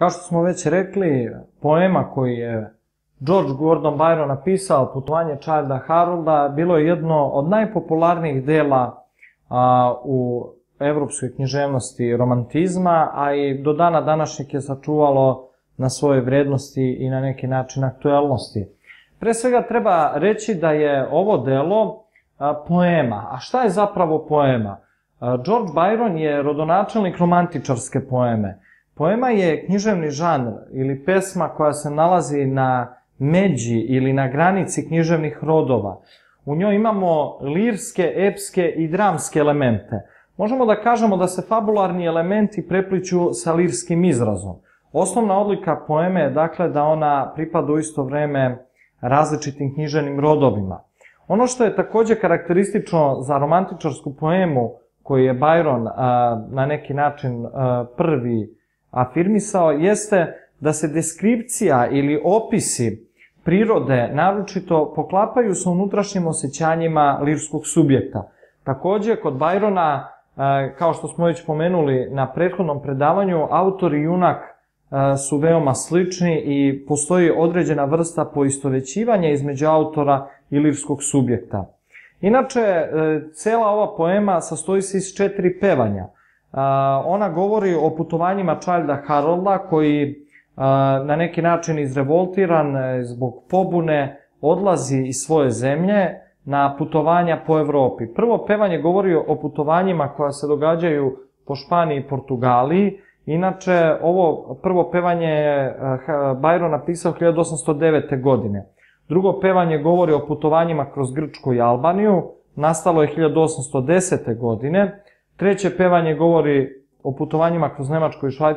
Kao što smo već rekli, poema koji je George Gordon Byron napisao, Putovanje Childa Harolda, bilo je jedno od najpopularnijih dela a, u evropskoj književnosti romantizma, a i do dana današnjeg je sačuvalo na svoje vrednosti i na neki način aktuelnosti. Pre svega treba reći da je ovo delo a, poema. A šta je zapravo poema? A, George Byron je rodonačelnik romantičarske poeme. Poema je književni žanr ili pesma koja se nalazi na međi ili na granici književnih rodova. U njoj imamo lirske, epske i dramske elemente. Možemo da kažemo da se fabularni elementi prepliču sa lirskim izrazom. Osnovna odlika poeme je dakle da ona pripada u isto vreme različitim književnim rodovima. Ono što je takođe karakteristično za romantičarsku poemu koju je Byron na neki način prvi prvi afirmisao jeste da se deskripcija ili opisi prirode naročito poklapaju sa unutrašnjim osjećanjima lirskog subjekta. Takođe, kod Bajrona, e, kao što smo već pomenuli na prethodnom predavanju, autor i junak e, su veoma slični i postoji određena vrsta poistovećivanja između autora i lirskog subjekta. Inače, e, cela ova poema sastoji se iz četiri pevanja – ona govori o putovanjima Čalda Harolda koji na neki način izrevoltiran e, zbog pobune odlazi iz svoje zemlje na putovanja po Evropi. Prvo pevanje govori o putovanjima koja se događaju po Španiji i Portugaliji. Inače, ovo prvo pevanje je e, Bajro napisao 1809. godine. Drugo pevanje govori o putovanjima kroz Grčku i Albaniju. Nastalo je 1810. godine. Treće pevanje govori o putovanjima kroz Nemačku i Švajcarsku